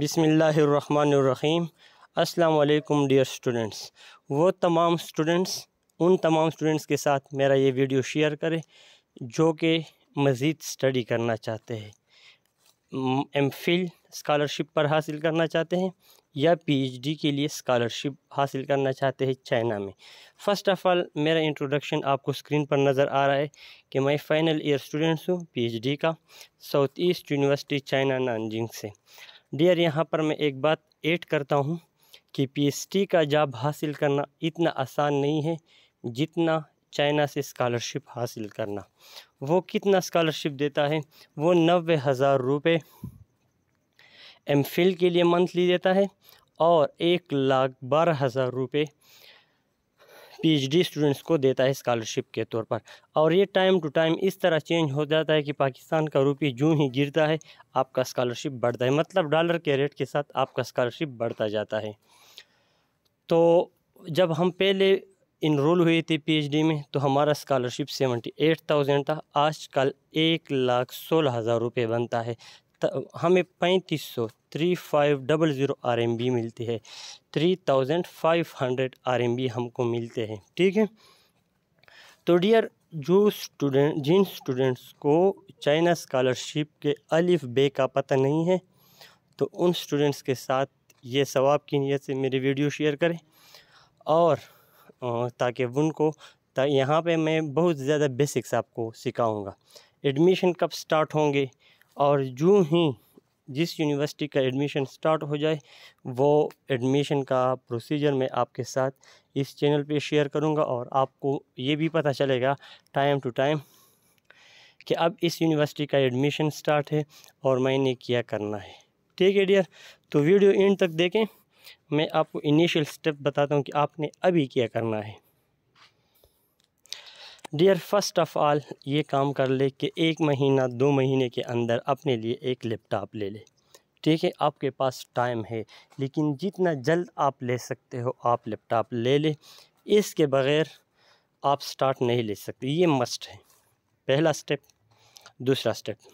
बिसमीम् अस्सलाम dear students वो तमाम स्टूडेंट्स उन तमाम स्टूडेंट्स के साथ मेरा ये वीडियो शेयर करें जो कि मज़ीद स्टडी करना चाहते हैं एम फिल स्कॉलरशिप पर हासिल करना चाहते हैं या पीएचडी के लिए स्कॉलरशिप हासिल करना चाहते हैं चाइना में फ़र्स्ट ऑफ़ ऑल मेरा इंट्रोडक्शन आपको स्क्रीन पर नज़र आ रहा है कि मैं फ़ाइनल ईयर स्टूडेंट्स हूँ पीएचडी का South East University China Nanjing से डियर यहाँ पर मैं एक बात ऐड करता हूँ कि पीएचडी का जॉब हासिल करना इतना आसान नहीं है जितना चाइना से स्कॉलरशिप हासिल करना वो कितना स्कॉलरशिप देता है वो नबे हज़ार रुपये एम के लिए मंथली देता है और एक लाख बारह हज़ार रुपये पीएचडी स्टूडेंट्स को देता है स्कॉलरशिप के तौर पर और ये टाइम टू टाइम इस तरह चेंज हो जाता है कि पाकिस्तान का रुपये जूँ ही गिरता है आपका स्कॉलरशिप बढ़ता है मतलब डॉलर के रेट के साथ आपका स्कॉलरशिप बढ़ता जाता है तो जब हम पहले इनरोल हुए थे पीएचडी में तो हमारा स्कॉलरशिप सेवेंटी एट थाउजेंड था आजकल एक लाख सोलह हज़ार रुपये बनता है हमें पैंतीस सौ थ्री फाइव डबल ज़ीरो आर एम बी मिलती है थ्री थाउजेंड फाइव हंड्रेड आर एम बी हमको मिलते हैं ठीक है तो डियर जो स्टूडेंट जिन स्टूडेंट्स को चाइना स्कॉलरशिप के अलिफ बे का पता नहीं है तो उन स्टूडेंट्स के साथ ये सवाब की नीयत से मेरी वीडियो शेयर करें और ताकि उनको यहाँ पे मैं बहुत ज़्यादा बेसिक्स आपको सिखाऊंगा एडमिशन कब स्टार्ट होंगे और जो ही जिस यूनिवर्सिटी का एडमिशन स्टार्ट हो जाए वो एडमिशन का प्रोसीजर मैं आपके साथ इस चैनल पे शेयर करूँगा और आपको ये भी पता चलेगा टाइम टू टाइम कि अब इस यूनिवर्सिटी का एडमिशन स्टार्ट है और मैंने क्या करना है ठीक है डियर तो वीडियो एंड तक देखें मैं आपको इनिशियल स्टेप बताता हूँ कि आपने अभी क्या करना है डियर फर्स्ट ऑफ़ ऑल ये काम कर ले कि एक महीना दो महीने के अंदर अपने लिए एक लैपटॉप ले ले ठीक है आपके पास टाइम है लेकिन जितना जल्द आप ले सकते हो आप लैपटॉप ले ले इसके बग़ैर आप स्टार्ट नहीं ले सकते ये मस्ट है पहला स्टेप दूसरा स्टेप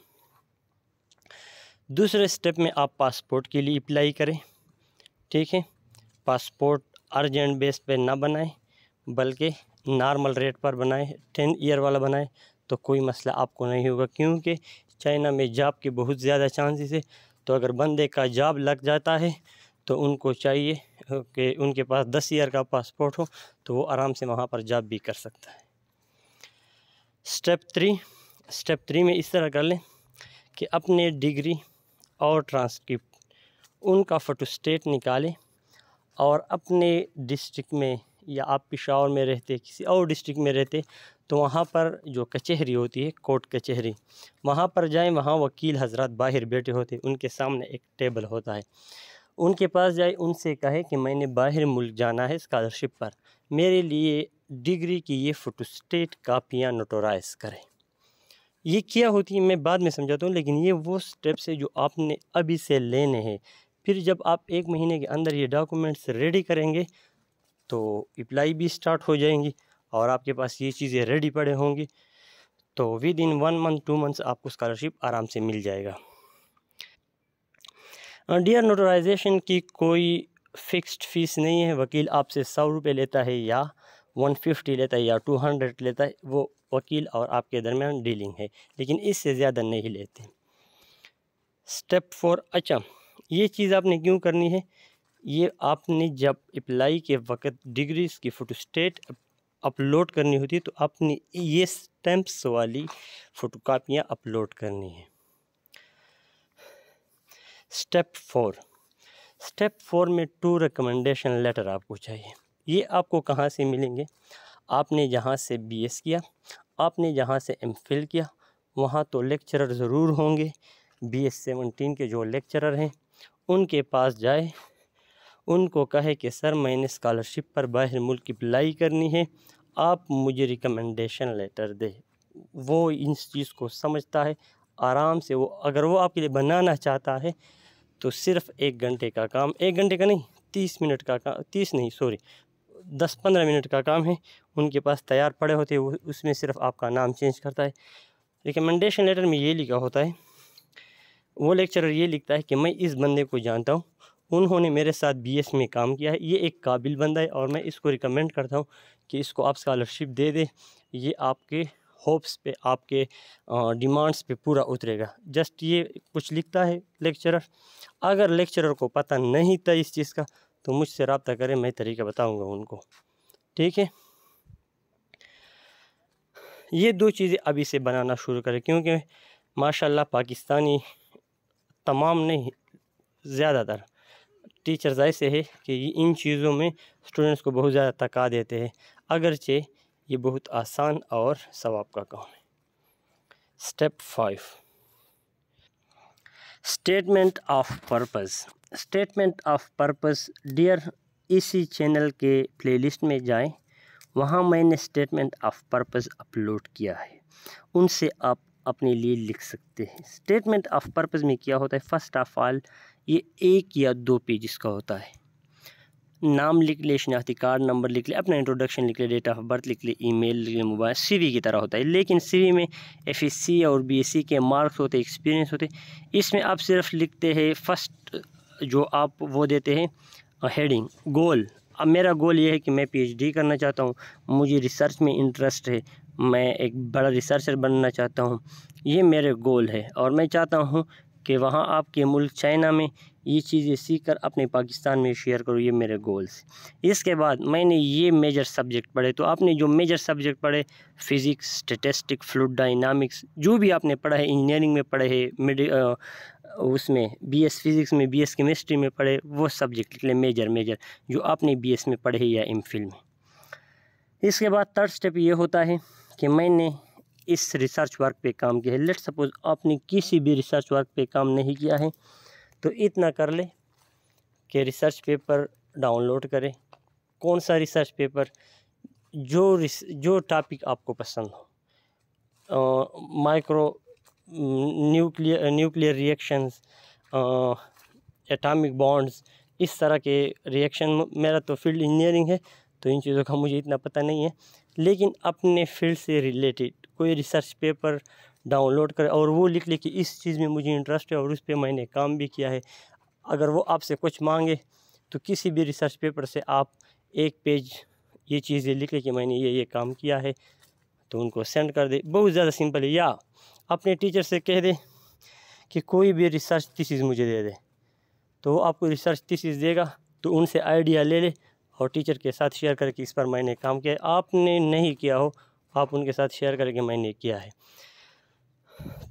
दूसरे स्टेप में आप पासपोर्ट के लिए अप्लाई करें ठीक है पासपोर्ट अर्जेंट बेस पे ना बनाएं बल्कि नॉर्मल रेट पर बनाएं टेन ईयर वाला बनाएं तो कोई मसला आपको नहीं होगा क्योंकि चाइना में जॉब के बहुत ज़्यादा चांसेस है तो अगर बंदे का जॉब लग जाता है तो उनको चाहिए कि उनके पास दस ईयर का पासपोर्ट हो तो वो आराम से वहाँ पर जॉब भी कर सकता है स्टेप थ्री स्टेप थ्री में इस तरह कर लें कि अपने डिग्री और ट्रांसक्रिप्ट उनका फ़ोटोस्टेट निकालें और अपने डिस्ट्रिक्ट में या आप पिशावर में रहते किसी और डिस्ट्रिक्ट में रहते तो वहाँ पर जो कचहरी होती है कोर्ट कचहरी वहाँ पर जाएँ वहाँ वकील हजरत बाहर बैठे होते उनके सामने एक टेबल होता है उनके पास जाए उनसे कहे कि मैंने बाहर मुल्क जाना है स्कॉलरशिप पर मेरे लिए डिग्री की ये फ़ोटोस्टेट कापियाँ नोटोराइज करें ये क्या होती है मैं बाद में समझाता हूँ लेकिन ये वो स्टेप्स है जो आपने अभी से लेने हैं फिर जब आप एक महीने के अंदर ये डॉक्यूमेंट्स रेडी करेंगे तो अप्लाई भी स्टार्ट हो जाएंगी और आपके पास ये चीज़ें रेडी पड़े होंगी तो within one month two months आपको स्कॉलरशिप आराम से मिल जाएगा डियर नोटराइजेशन की कोई फिक्स्ड फ़ीस नहीं है वकील आपसे सौ रुपये लेता है या वन फिफ्टी लेता है या टू हंड्रेड लेता है वो वकील और आपके दरमियान डीलिंग है लेकिन इससे ज़्यादा नहीं लेते स्टेप फोर अच्छा ये चीज़ आपने क्यों करनी है ये आपने जब अप्लाई के वक्त डिग्रीज की फ़ोटो स्टेट अपलोड करनी होती है तो आपने ये स्टैम्प्स वाली कापियाँ अपलोड करनी है स्टेप फोर स्टेप फोर में टू रिकमेंडेशन लेटर आपको चाहिए ये आपको कहाँ से मिलेंगे आपने जहाँ से बीएस किया आपने जहाँ से एमफिल किया वहाँ तो लेक्चरर ज़रूर होंगे बीएस सेवनटीन के जो लेक्चरर हैं उनके पास जाए उनको कहे कि सर मैंने स्कॉलरशिप पर बाहर मुल्क अप्लाई करनी है आप मुझे रिकमेंडेशन लेटर दें वो इन चीज़ को समझता है आराम से वो अगर वो आपके लिए बनाना चाहता है तो सिर्फ एक घंटे का काम एक घंटे का नहीं तीस मिनट का काम तीस नहीं सॉरी दस पंद्रह मिनट का काम है उनके पास तैयार पड़े होते हैं उसमें सिर्फ आपका नाम चेंज करता है रिकमेंडेशन लेटर में ये लिखा होता है वो लेक्चरर ये लिखता है कि मैं इस बंदे को जानता हूँ उन्होंने मेरे साथ बीएस में काम किया है ये एक काबिल बंदा है और मैं इसको रिकमेंड करता हूँ कि इसको आप स्कॉलरशिप दे दें ये आपके होप्स पे आपके डिमांड्स पे पूरा उतरेगा जस्ट ये कुछ लिखता है लेक्चरर अगर लेक्चरर को पता नहीं था इस चीज़ का तो मुझसे रबता करें मैं तरीका बताऊँगा उनको ठीक है ये दो चीज़ें अभी से बनाना शुरू करें क्योंकि माशाल्लाह पाकिस्तानी तमाम नहीं ज़्यादातर टीचर्स ऐसे है कि इन चीज़ों में स्टूडेंट्स को बहुत ज़्यादा थका देते हैं अगरचे ये बहुत आसान और सवाब का काम है step five statement of purpose statement of purpose dear इसी चैनल के प्लेलिस्ट में जाएं वहाँ मैंने स्टेटमेंट ऑफ पर्पस अपलोड किया है उनसे आप अपने लिए लिख सकते हैं स्टेटमेंट ऑफ पर्पज़ में क्या होता है फर्स्ट ऑफ ऑल ये एक या दो पेज का होता है नाम लिख ले शनाख्ती कार्ड नंबर लिख ले अपना इंट्रोडक्शन लिख ले डेट ऑफ बर्थ लिख ले ईमेल लिख ले मोबाइल सीवी की तरह होता है लेकिन सीवी में एफएससी e और बीएससी e के मार्क्स होते एक्सपीरियंस होते इसमें आप सिर्फ लिखते हैं फर्स्ट जो आप वो देते हैं हेडिंग गोल अब मेरा गोल ये है कि मैं पीएचडी करना चाहता हूँ मुझे रिसर्च में इंटरेस्ट है मैं एक बड़ा रिसर्चर बनना चाहता हूँ ये मेरे गोल है और मैं चाहता हूँ कि वहाँ आपके मुल्क चाइना में ये चीज़ें सीख कर अपने पाकिस्तान में शेयर करो ये मेरे गोल्स इसके बाद मैंने ये मेजर सब्जेक्ट पढ़े तो आपने जो मेजर सब्जेक्ट पढ़े फिज़िक्स स्टेटिस्टिक फ्लूड डायनामिक्स जो भी आपने पढ़ा है इंजीनियरिंग में पढ़े है मिड उसमें बीएस फिज़िक्स में बीएस केमिस्ट्री में पढ़े वो सब्जेक्ट निकले मेजर मेजर जो आपने एस में पढ़े या एम में इसके बाद थर्ड स्टेप ये होता है कि मैंने इस रिसर्च वर्क पे काम किया है लेट सपोज आपने किसी भी रिसर्च वर्क पे काम नहीं किया है तो इतना कर ले कि रिसर्च पेपर डाउनलोड करें कौन सा रिसर्च पेपर जो जो टॉपिक आपको पसंद हो micro nuclear nuclear reactions atomic bonds इस तरह के रिएक्शन मेरा तो फील्ड इंजीनियरिंग है तो इन चीज़ों का मुझे इतना पता नहीं है लेकिन अपने फील्ड से रिलेटेड कोई रिसर्च पेपर डाउनलोड करें और वो लिख ले कि इस चीज़ में मुझे इंटरेस्ट है और उस पर मैंने काम भी किया है अगर वो आपसे कुछ मांगे तो किसी भी रिसर्च पेपर से आप एक पेज ये चीज़ें लिख ले कि मैंने ये ये काम किया है तो उनको सेंड कर दे बहुत ज़्यादा सिंपल है या अपने टीचर से कह दे कि कोई भी रिसर्च थीसिस मुझे दे दे तो वो आपको रिसर्च थीसिस देगा तो उनसे आइडिया ले ले और टीचर के साथ शेयर करके इस पर मैंने काम किया आपने नहीं किया हो आप उनके साथ शेयर करके मैंने किया है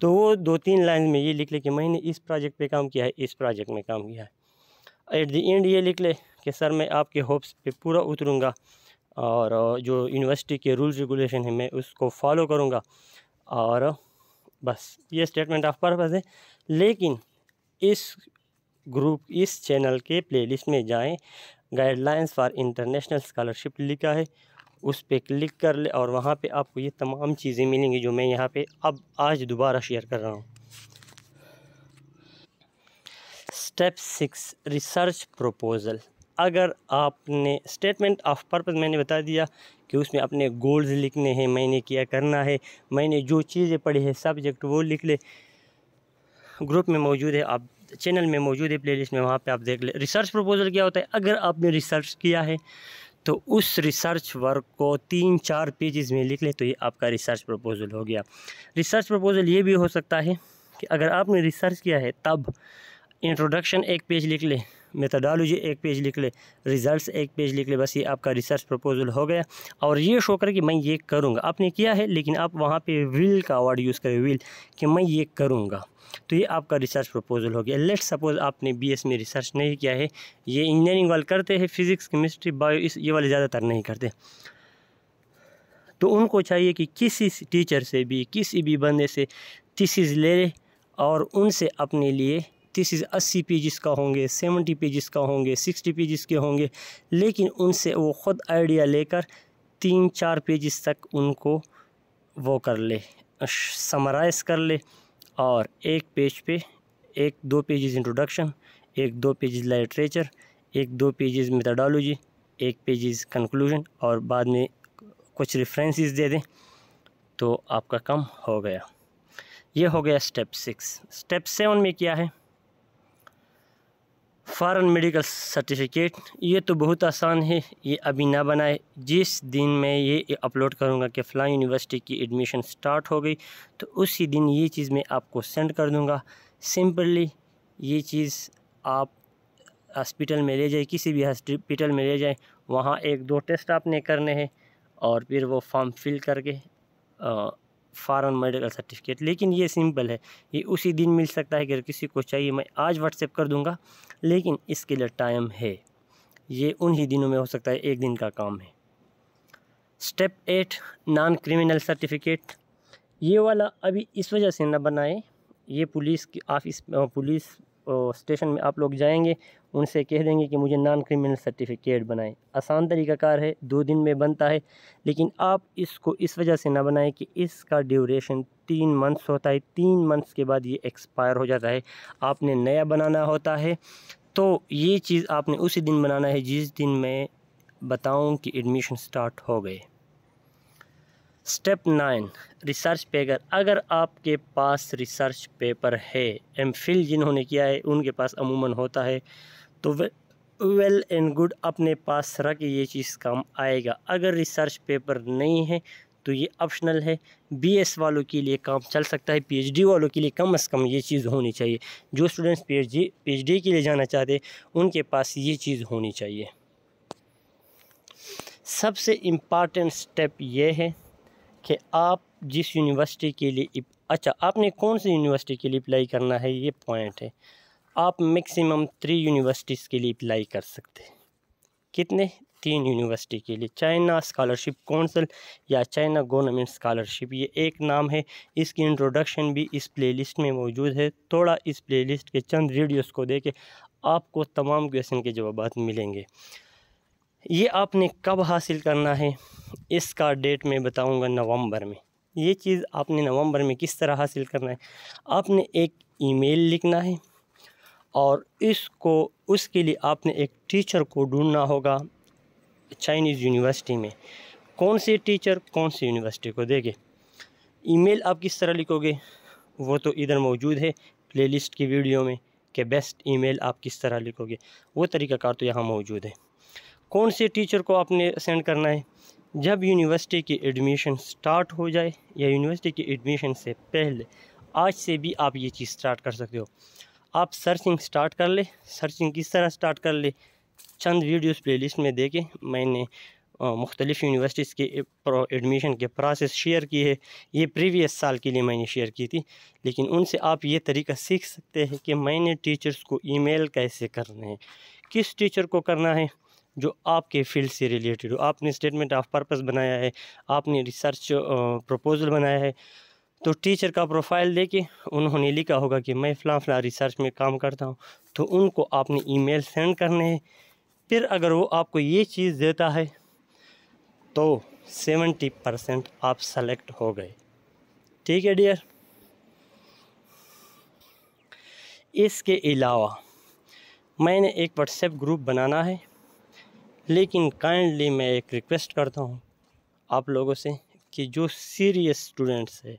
तो वो दो तीन लाइन में ये लिख ले कि मैंने इस प्रोजेक्ट पे काम किया है इस प्रोजेक्ट में काम किया है एट दी एंड ये लिख ले कि सर मैं आपके होप्स पे पूरा उतरूँगा और जो यूनिवर्सिटी के रूल रेगुलेशन है मैं उसको फॉलो करूँगा और बस ये स्टेटमेंट ऑफ पर्पज़ है लेकिन इस ग्रुप इस चैनल के प्लेलिस्ट में जाएं गाइडलाइंस फॉर इंटरनेशनल स्कॉलरशिप लिखा है उस पर क्लिक कर ले और वहाँ पे आपको ये तमाम चीज़ें मिलेंगी जो मैं यहाँ पे अब आज दोबारा शेयर कर रहा हूँ स्टेप सिक्स रिसर्च प्रपोज़ल अगर आपने स्टेटमेंट ऑफ पर्पज मैंने बता दिया कि उसमें अपने गोल्स लिखने हैं मैंने क्या करना है मैंने जो चीज़ें पढ़ी है सब्जेक्ट वो लिख ले ग्रुप में मौजूद है आप चैनल में मौजूद है प्लेलिस्ट में वहाँ पे आप देख ले रिसर्च प्रपोजल क्या होता है अगर आपने रिसर्च किया है तो उस रिसर्च वर्क को तीन चार पेजेस में लिख लें तो ये आपका रिसर्च प्रपोजल हो गया रिसर्च प्रपोजल ये भी हो सकता है कि अगर आपने रिसर्च किया है तब इंट्रोडक्शन एक पेज लिख लें मेथडोलॉजी एक पेज लिख ले रिजल्ट्स एक पेज लिख ले बस ये आपका रिसर्च प्रपोजल हो गया और ये शो करें कि मैं ये करूँगा आपने किया है लेकिन आप वहाँ पे विल का वर्ड यूज़ करें विल कि मैं ये करूँगा तो ये आपका रिसर्च प्रपोजल हो गया लेट सपोज आपने बी में रिसर्च नहीं किया है ये इंजीनियरिंग वाले करते हैं फिज़िक्स केमिस्ट्री बायो इस ये वाले ज़्यादातर नहीं करते तो उनको चाहिए कि किसी टीचर से भी किसी भी बंदे से तीस ले और उनसे अपने लिए तीस अस्सी पेजेस का होंगे सेवेंटी पेजेस का होंगे सिक्सटी पेजेस के होंगे लेकिन उनसे वो ख़ुद आइडिया लेकर तीन चार पेजेस तक उनको वो कर ले समराइज़ कर ले और एक पेज पे एक दो पेजेस इंट्रोडक्शन एक दो पेजेस लिटरेचर एक दो पेजेस मेथडोलॉजी एक पेजेस कंक्लूजन और बाद में कुछ रेफरेंसेस दे दें तो आपका काम हो गया ये हो गया स्टेप सिक्स स्टेप सेवन में क्या है फ़ारन मेडिकल सर्टिफिकेट ये तो बहुत आसान है ये अभी ना बनाए जिस दिन मैं ये अपलोड करूँगा कि फ़लाँ यूनिवर्सिटी की एडमिशन स्टार्ट हो गई तो उसी दिन ये चीज़ मैं आपको सेंड कर दूँगा सिंपली ये चीज़ आप हॉस्पिटल में ले जाए किसी भी हॉस्पिटल में ले जाए वहाँ एक दो टेस्ट आपने करने हैं और फिर वो फॉर्म फिल करके फ़ारन मेडिकल सर्टिफिकेट लेकिन ये सिंपल है ये उसी दिन मिल सकता है अगर किसी को चाहिए मैं आज व्हाट्सएप कर दूँगा लेकिन इसके लिए टाइम है ये उन्हीं दिनों में हो सकता है एक दिन का काम है step eight non criminal certificate ये वाला अभी इस वजह से ना बनाए ये पुलिस की ऑफिस पुलिस स्टेशन में आप लोग जाएंगे उनसे कह देंगे कि मुझे नॉन क्रिमिनल सर्टिफिकेट बनाएं आसान तरीका कार है दो दिन में बनता है लेकिन आप इसको इस वजह से ना बनाएं कि इसका ड्यूरेशन तीन मंथ्स होता है तीन मंथ्स के बाद ये एक्सपायर हो जाता है आपने नया बनाना होता है तो ये चीज़ आपने उसी दिन बनाना है जिस दिन मैं बताऊँ कि एडमिशन स्टार्ट हो गए स्टेप नाइन रिसर्च पेपर अगर आपके पास रिसर्च पेपर है एम फिल जिन्होंने किया है उनके पास अमूमन होता है तो वेल एंड गुड अपने पास रख ये चीज़ काम आएगा अगर रिसर्च पेपर नहीं है तो ये ऑप्शनल है बीएस वालों के लिए काम चल सकता है पीएचडी वालों के लिए कम अज़ कम ये चीज़ होनी चाहिए जो स्टूडेंट्स पीएचडी पीएचडी के लिए जाना चाहते हैं उनके पास ये चीज़ होनी चाहिए सबसे इम्पॉर्टेंट स्टेप ये है कि आप जिस यूनिवर्सिटी के लिए अच्छा आपने कौन सी यूनिवर्सिटी के लिए अप्लाई करना है ये पॉइंट है आप मैक्सिमम थ्री यूनिवर्सिटीज़ के लिए अप्लाई कर सकते हैं कितने तीन यूनिवर्सिटी के लिए चाइना स्कॉलरशिप काउंसिल या चाइना गवर्नमेंट स्कॉलरशिप ये एक नाम है इसकी इंट्रोडक्शन भी इस प्लेलिस्ट में मौजूद है थोड़ा इस प्लेलिस्ट के चंद वीडियोस को देखे आपको तमाम क्वेश्चन के जवाब मिलेंगे ये आपने कब हासिल करना है इसका डेट मैं बताऊँगा नवंबर में ये चीज़ आपने नवंबर में किस तरह हासिल करना है आपने एक ईमेल लिखना है और इसको उसके लिए आपने एक टीचर को ढूंढना होगा चाइनीज़ यूनिवर्सिटी में कौन से टीचर कौन सी यूनिवर्सिटी को देंगे ईमेल आप किस तरह लिखोगे वो तो इधर मौजूद है प्लेलिस्ट की वीडियो में कि बेस्ट ईमेल आप किस तरह लिखोगे वो तरीक़ाकार तो यहाँ मौजूद है कौन से टीचर को आपने सेंड करना है जब यूनिवर्सिटी की एडमिशन स्टार्ट हो जाए या यूनिवर्सिटी की एडमिशन से पहले आज से भी आप ये चीज़ स्टार्ट कर सकते हो आप सर्चिंग स्टार्ट कर ले सर्चिंग किस तरह स्टार्ट कर ले चंद वीडियोस प्लेलिस्ट में देखें मैंने मुख्तलिफ़ यूनिवर्सिटीज़ के एडमिशन के प्रोसेस शेयर की है ये प्रीवियस साल के लिए मैंने शेयर की थी लेकिन उनसे आप ये तरीका सीख सकते हैं कि मैंने टीचर्स को ईमेल कैसे करना है किस टीचर को करना है जो आपके फील्ड से रिलेटेड हो आपने स्टेटमेंट ऑफ पर्पस बनाया है आपने रिसर्च प्रपोज़ल बनाया है तो टीचर का प्रोफाइल दे के उन्होंने लिखा होगा कि मैं फ़लाँ फ़लाँ रिसर्च में काम करता हूँ तो उनको आपने ईमेल सेंड करने हैं फिर अगर वो आपको ये चीज़ देता है तो सेवेंटी परसेंट आप सेलेक्ट हो गए ठीक है डियर इसके अलावा मैंने एक व्हाट्सएप ग्रुप बनाना है लेकिन काइंडली मैं एक रिक्वेस्ट करता हूँ आप लोगों से कि जो सीरियस स्टूडेंट्स है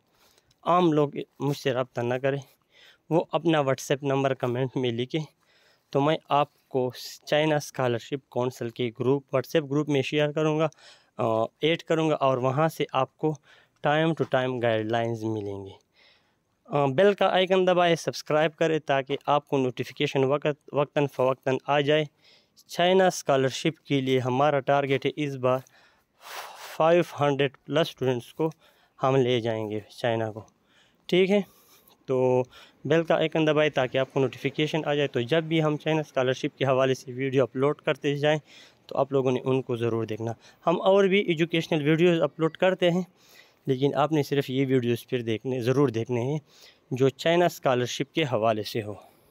आम लोग मुझसे रबता ना करें वो अपना व्हाट्सएप नंबर कमेंट में लिखें तो मैं आपको चाइना स्कॉलरशिप काउंसिल के ग्रुप व्हाट्सएप ग्रुप में शेयर करूँगा ऐड करूँगा और वहाँ से आपको टाइम टू टाइम गाइडलाइंस मिलेंगे बेल का आइकन दबाए सब्सक्राइब करें ताकि आपको नोटिफिकेशन वक्त वक्ता फ़वक्ता आ जाए चाइना स्कॉलरशिप के लिए हमारा टारगेट है इस बार 500 प्लस स्टूडेंट्स को हम ले जाएंगे चाइना को ठीक है तो बेल का आइकन दबाएं ताकि आपको नोटिफिकेशन आ जाए तो जब भी हम चाइना स्कॉलरशिप के हवाले से वीडियो अपलोड करते जाएं तो आप लोगों ने उनको ज़रूर देखना हम और भी एजुकेशनल वीडियोस अपलोड करते हैं लेकिन आपने सिर्फ ये वीडियोस फिर देखने ज़रूर देखने हैं जो चाइना स्कॉलरशिप के हवाले से हो